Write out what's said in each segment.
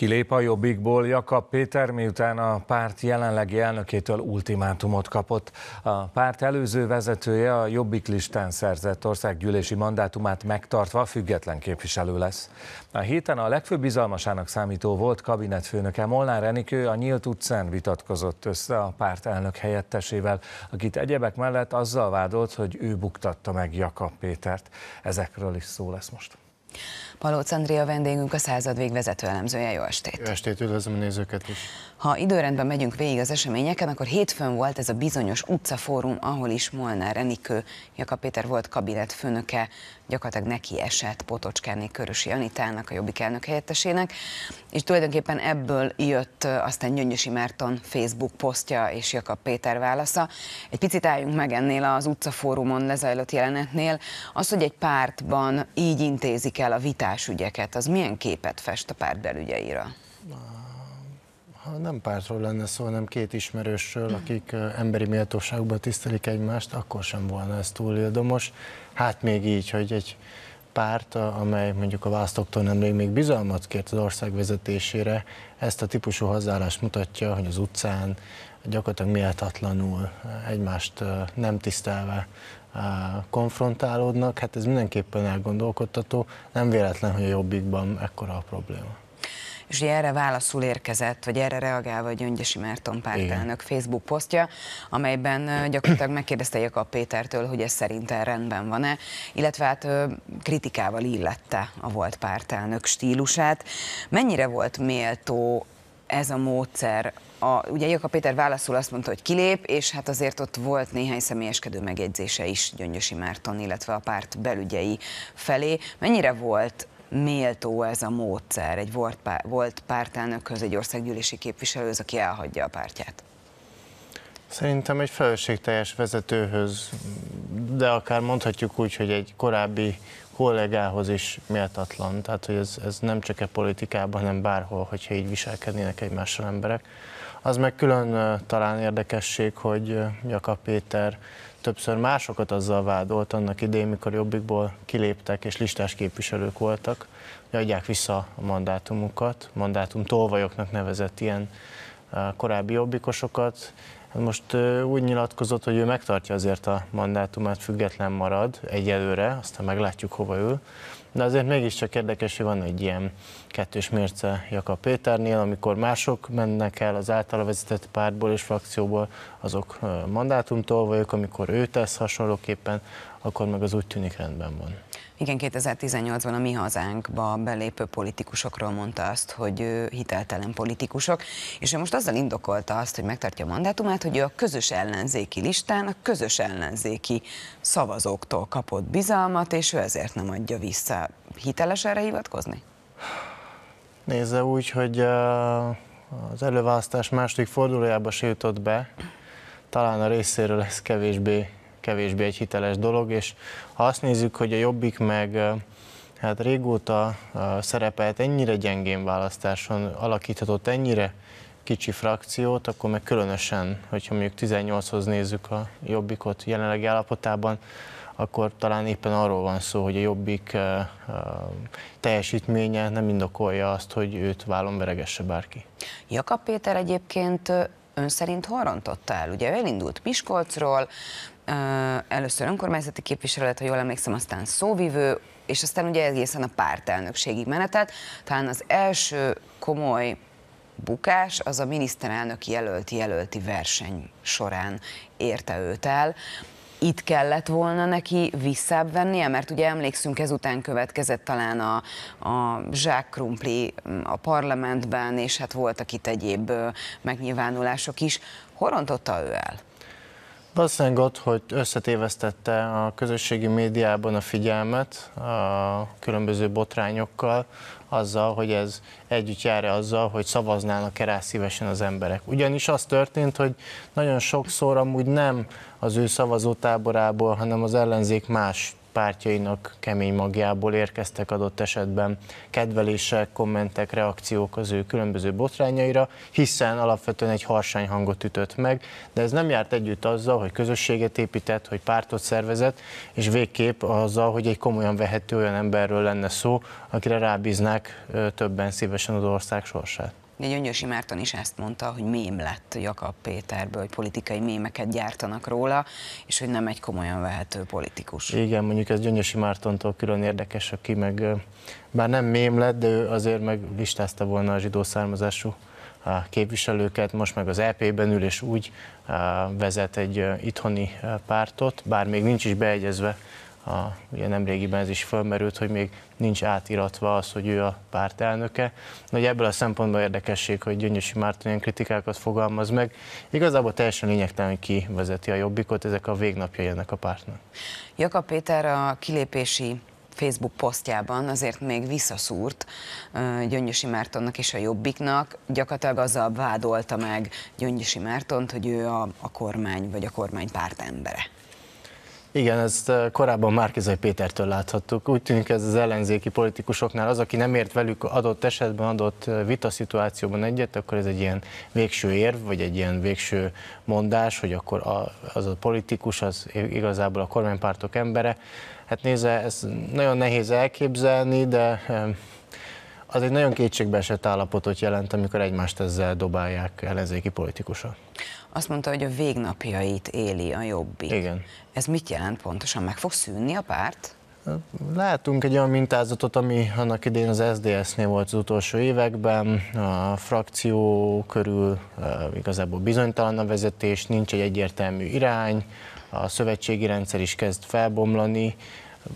Kilép a Jobbikból Jakab Péter, miután a párt jelenlegi elnökétől ultimátumot kapott. A párt előző vezetője a Jobbik listán szerzett országgyűlési mandátumát megtartva független képviselő lesz. A héten a legfőbb bizalmasának számító volt kabinetfőnöke Molnár Enikő a nyílt utcán vitatkozott össze a párt elnök helyettesével, akit egyebek mellett azzal vádolt, hogy ő buktatta meg Jakab Pétert. Ezekről is szó lesz most. Palóc Andrea vendégünk a század végvezető elemzője. Jó estét! Jó estét, üdvözlöm a nézőket is! Ha időrendben megyünk végig az eseményeken, akkor hétfőn volt ez a bizonyos utcafórum, ahol is Molnár Enikő, Jaka Péter volt kabinetfőnöke gyakorlatilag neki esett Potocskáné Körösi Anitának, a Jobbik elnök helyettesének, és tulajdonképpen ebből jött aztán Gyöngyösi Márton Facebook posztja és Jakab Péter válasza. Egy picit álljunk meg ennél az utcafórumon lezajlott jelenetnél. Az, hogy egy pártban így intézik el a vitás ügyeket, az milyen képet fest a párt belügyeira? Ha nem pártról lenne szó, hanem két ismerősről, akik emberi méltóságban tisztelik egymást, akkor sem volna ez túl ildomos. Hát még így, hogy egy párt, amely mondjuk a választóktól nem még bizalmat kért az ország vezetésére, ezt a típusú hozzáállást mutatja, hogy az utcán gyakorlatilag méltatlanul egymást nem tisztelve konfrontálódnak, hát ez mindenképpen elgondolkodtató, nem véletlen, hogy a jobbikban ekkora a probléma és erre válaszul érkezett, vagy erre reagálva a Gyöngyösi Márton pártelnök Facebook posztja, amelyben gyakorlatilag megkérdezte Jakab Pétertől, hogy ez szerinte rendben van-e, illetve hát kritikával illette a volt pártelnök stílusát. Mennyire volt méltó ez a módszer a, ugye a Péter válaszul azt mondta, hogy kilép, és hát azért ott volt néhány személyeskedő megjegyzése is Gyöngyösi Márton, illetve a párt belügyei felé. Mennyire volt méltó ez a módszer egy volt, pár, volt pártelnökhöz, egy országgyűlési képviselőhöz, aki elhagyja a pártját? Szerintem egy felelősségteljes vezetőhöz, de akár mondhatjuk úgy, hogy egy korábbi kollégához is méltatlan. Tehát, hogy ez, ez nem csak a e politikában, hanem bárhol, hogyha így viselkednének egymással emberek. Az meg külön talán érdekesség, hogy Jakab Péter többször másokat azzal vádolt annak idején, mikor jobbikból kiléptek és listás képviselők voltak, hogy adják vissza a mandátumukat, mandátum tolvajoknak nevezett ilyen korábbi jobbikosokat, most úgy nyilatkozott, hogy ő megtartja azért a mandátumát, független marad egyelőre, aztán meglátjuk, hova ül. De azért mégiscsak érdekes, hogy van egy ilyen kettős mérce Jakab Péternél, amikor mások mennek el az általa vezetett pártból és frakcióból, azok mandátumtól vagyok, amikor ő tesz hasonlóképpen, akkor meg az úgy tűnik rendben van. Igen, 2018-ban a Mi Hazánkba belépő politikusokról mondta azt, hogy hiteltelen politikusok, és ő most azzal indokolta azt, hogy megtartja a mandátumát, hogy ő a közös ellenzéki listán a közös ellenzéki szavazóktól kapott bizalmat, és ő ezért nem adja vissza. Hiteles erre hivatkozni? Nézze úgy, hogy az előválasztás második fordulójába se jutott be, talán a részéről ez kevésbé kevésbé egy hiteles dolog, és ha azt nézzük, hogy a Jobbik meg hát régóta szerepelt ennyire gyengén választáson, alakíthatott ennyire kicsi frakciót, akkor meg különösen, hogyha mondjuk 18-hoz nézzük a Jobbikot jelenlegi állapotában, akkor talán éppen arról van szó, hogy a Jobbik teljesítménye nem indokolja azt, hogy őt vállon veregesse bárki. Jakab Péter egyébként ön szerint hol rontotta el? Ugye elindult Miskolcról, először önkormányzati képviselet, ha jól emlékszem, aztán szóvivő, és aztán ugye egészen a pártelnökségig menetelt. Talán az első komoly bukás az a miniszterelnök jelölti-jelölti verseny során érte őt el. Itt kellett volna neki visszább vennie, mert ugye emlékszünk, ezután következett talán a, a Zsák Krumpli mm, a parlamentben, és hát voltak itt egyéb megnyilvánulások is. Horontotta ő el? Valószínűleg ott, hogy összetévesztette a közösségi médiában a figyelmet a különböző botrányokkal, azzal, hogy ez együtt jár -e azzal, hogy szavaznának-e rá szívesen az emberek. Ugyanis az történt, hogy nagyon sokszor amúgy nem az ő szavazótáborából, hanem az ellenzék más pártjainak kemény magjából érkeztek adott esetben kedvelések, kommentek, reakciók az ő különböző botrányaira, hiszen alapvetően egy harsány hangot ütött meg, de ez nem járt együtt azzal, hogy közösséget épített, hogy pártot szervezett, és végképp azzal, hogy egy komolyan vehető olyan emberről lenne szó, akire rábíznák többen szívesen az ország sorsát. Ugye Gyöngyösi Márton is ezt mondta, hogy mém lett Jakab Péterből, hogy politikai mémeket gyártanak róla, és hogy nem egy komolyan vehető politikus. Igen, mondjuk ez Gyöngyösi Mártontól külön érdekes, aki meg bár nem mém lett, de ő azért meg listázta volna a zsidó származású képviselőket, most meg az EP-ben ül és úgy vezet egy itthoni pártot, bár még nincs is beegyezve, a, ugye nemrégiben ez is felmerült, hogy még nincs átiratva az, hogy ő a pártelnöke. Nagy ebből a szempontból érdekesség, hogy Gyöngyösi Márton ilyen kritikákat fogalmaz meg. Igazából teljesen lényegtelen, hogy ki vezeti a jobbikot, ezek a végnapjai ennek a pártnak. Jakab Péter a kilépési Facebook posztjában azért még visszaszúrt Gyöngyösi Mártonnak és a Jobbiknak, gyakorlatilag azzal vádolta meg Gyöngyösi Mártont, hogy ő a, a kormány vagy a kormány párt embere. Igen, ezt eh, korábban Márkizai Pétertől láthattuk. Úgy tűnik ez az ellenzéki politikusoknál az, aki nem ért velük adott esetben, adott eh, vitaszituációban egyet, akkor ez egy ilyen végső érv, vagy egy ilyen végső mondás, hogy akkor az a politikus, az igazából a kormánypártok embere. Hát nézze, ez nagyon nehéz elképzelni, de eh, az egy nagyon kétségbeesett állapotot jelent, amikor egymást ezzel dobálják ellenzéki politikusok azt mondta, hogy a végnapjait éli a jobbik. Igen. Ez mit jelent pontosan? Meg fog szűnni a párt? Látunk egy olyan mintázatot, ami annak idén az sds nél volt az utolsó években, a frakció körül igazából bizonytalan a vezetés, nincs egy egyértelmű irány, a szövetségi rendszer is kezd felbomlani,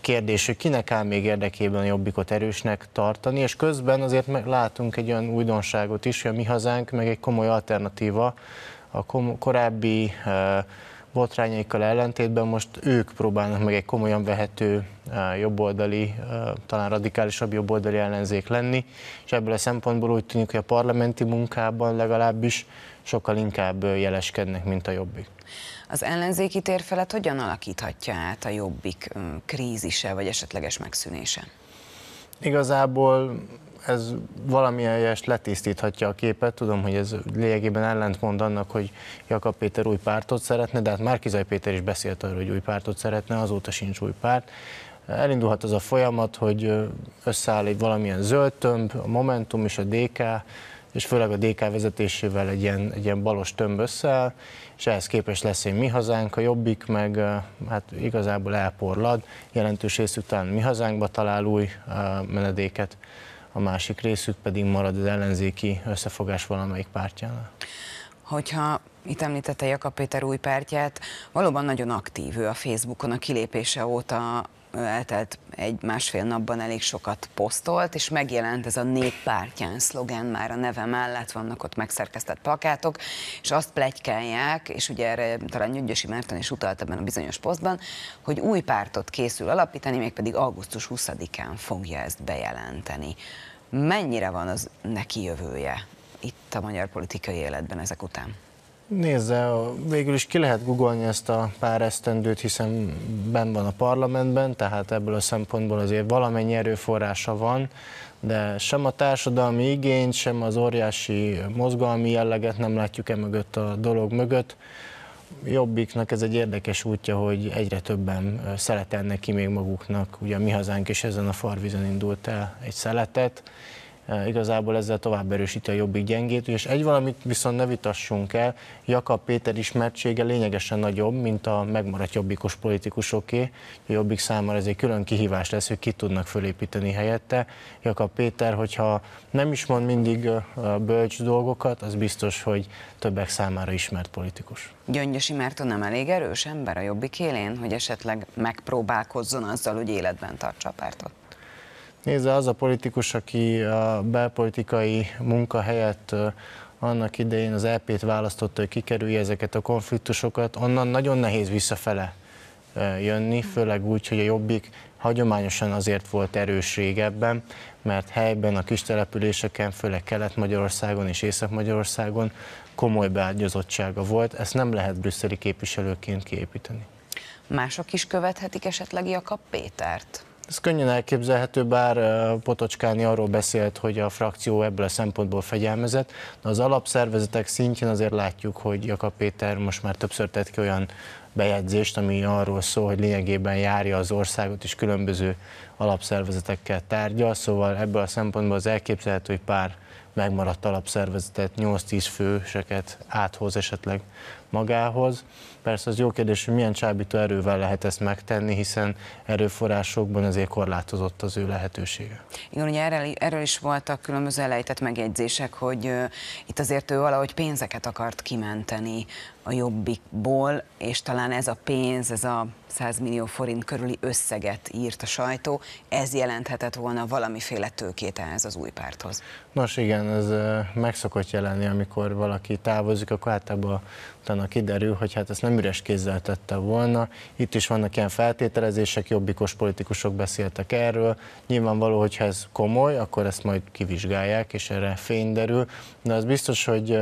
kérdés, hogy kinek áll még érdekében a jobbikot erősnek tartani, és közben azért meg látunk egy olyan újdonságot is, hogy a mi hazánk meg egy komoly alternatíva, a korábbi eh, botrányaikkal ellentétben most ők próbálnak meg egy komolyan vehető eh, jobboldali, eh, talán radikálisabb jobboldali ellenzék lenni, és ebből a szempontból úgy tűnik, hogy a parlamenti munkában legalábbis sokkal inkább jeleskednek, mint a jobbik. Az ellenzéki térfelet hogyan alakíthatja át a jobbik mm, krízise, vagy esetleges megszűnése? Igazából ez valamilyen valamelyest letisztíthatja a képet. Tudom, hogy ez lényegében ellentmond annak, hogy Jakab Péter új pártot szeretne, de hát Márkizaj Péter is beszélt arról, hogy új pártot szeretne, azóta sincs új párt. Elindulhat az a folyamat, hogy összeáll egy valamilyen zöld tömb, a Momentum és a DK, és főleg a DK vezetésével egy ilyen, egy ilyen balos tömb összeáll, és ehhez képest lesz egy mi hazánk, a jobbik meg hát igazából elporlad, jelentős részük talán mi hazánkba talál új menedéket a másik részük pedig marad az ellenzéki összefogás valamelyik pártjánál. Hogyha itt említette Jakab Péter új pártját, valóban nagyon aktív ő a Facebookon a kilépése óta eltelt egy-másfél napban elég sokat posztolt, és megjelent ez a néppártyán szlogen már a neve mellett, vannak ott megszerkesztett plakátok, és azt plegykálják, és ugye erre talán Nyügyösi Márton is utalt ebben a bizonyos posztban, hogy új pártot készül alapítani, mégpedig augusztus 20-án fogja ezt bejelenteni. Mennyire van az neki jövője itt a magyar politikai életben ezek után? Nézze, végül is ki lehet googolni ezt a pár esztendőt, hiszen ben van a parlamentben, tehát ebből a szempontból azért valamennyi erőforrása van, de sem a társadalmi igényt, sem az óriási mozgalmi jelleget nem látjuk e mögött a dolog mögött. Jobbiknak ez egy érdekes útja, hogy egyre többen szeletelnek ki még maguknak. Ugye a mi hazánk is ezen a farvizon indult el egy szeletet, E, igazából ezzel tovább erősíti a jobbik gyengét, és egy valamit viszont ne vitassunk el, Jakab Péter ismertsége lényegesen nagyobb, mint a megmaradt jobbikos politikusoké. A jobbik számára ez egy külön kihívás lesz, hogy ki tudnak fölépíteni helyette. Jakab Péter, hogyha nem is mond mindig e, bölcs dolgokat, az biztos, hogy többek számára ismert politikus. Gyöngyösi Márton nem elég erős ember a jobbik élén, hogy esetleg megpróbálkozzon azzal, hogy életben tartsa a pártot? Nézze, az a politikus, aki a belpolitikai munka helyett annak idején az LP-t e választotta, hogy kikerülje ezeket a konfliktusokat, onnan nagyon nehéz visszafele jönni, főleg úgy, hogy a Jobbik hagyományosan azért volt erős régebben, mert helyben a kis településeken, főleg Kelet-Magyarországon és Észak-Magyarországon komoly beágyazottsága volt, ezt nem lehet brüsszeli képviselőként kiépíteni. Mások is követhetik esetleg Jakab Pétert? Ez könnyen elképzelhető, bár Potocskáni arról beszélt, hogy a frakció ebből a szempontból fegyelmezett, de az alapszervezetek szintjén azért látjuk, hogy Jakab Péter most már többször tett ki olyan bejegyzést, ami arról szól, hogy lényegében járja az országot, és különböző alapszervezetekkel tárgyal, szóval ebből a szempontból az elképzelhető, hogy pár megmaradt alapszervezetet, 8-10 főseket áthoz esetleg magához. Persze az jó kérdés, hogy milyen csábító erővel lehet ezt megtenni, hiszen erőforrásokban azért korlátozott az ő lehetősége. Igen, ugye erről, erről is voltak különböző elejtett megjegyzések, hogy uh, itt azért ő valahogy pénzeket akart kimenteni a jobbikból, és talán ez a pénz, ez a 100 millió forint körüli összeget írt a sajtó, ez jelenthetett volna valamiféle tőkét ehhez az új párthoz. Nos igen, ez meg szokott jelenni, amikor valaki távozik, akkor általában utána kiderül, hogy hát ezt nem üres kézzel tette volna. Itt is vannak ilyen feltételezések, jobbikos politikusok beszéltek erről. Nyilvánvaló, hogyha ez komoly, akkor ezt majd kivizsgálják, és erre fény derül. De az biztos, hogy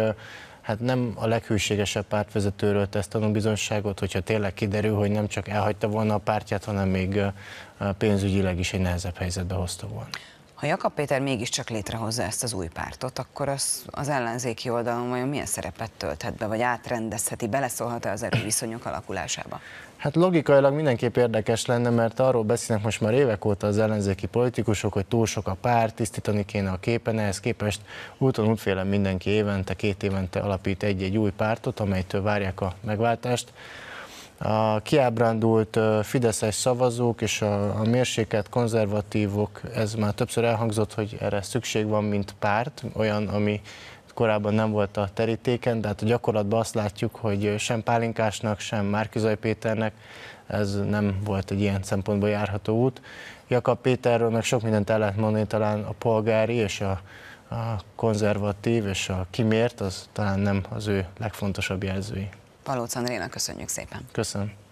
hát nem a leghűségesebb pártvezetőről tesz tanúbizonyságot, hogyha tényleg kiderül, hogy nem csak elhagyta volna a pártját, hanem még pénzügyileg is egy nehezebb helyzetbe hozta volna. Ha Jakab Péter mégiscsak létrehozza ezt az új pártot, akkor az, az ellenzéki oldalon vajon milyen szerepet tölthet be, vagy átrendezheti, beleszólhat-e az erőviszonyok alakulásába? Hát logikailag mindenképp érdekes lenne, mert arról beszélnek most már évek óta az ellenzéki politikusok, hogy túl sok a párt, tisztítani kéne a képen, ehhez képest úton útfélen mindenki évente, két évente alapít egy-egy új pártot, amelytől várják a megváltást a kiábrándult fideszes szavazók és a, a mérsékelt konzervatívok, ez már többször elhangzott, hogy erre szükség van, mint párt, olyan, ami korábban nem volt a terítéken, de hát a gyakorlatban azt látjuk, hogy sem Pálinkásnak, sem Márkizaj Péternek ez nem volt egy ilyen szempontból járható út. Jakab Péterről meg sok mindent el lehet mondani, talán a polgári és a, a konzervatív és a kimért, az talán nem az ő legfontosabb jelzői. Palóc Andrénak köszönjük szépen. Köszönöm.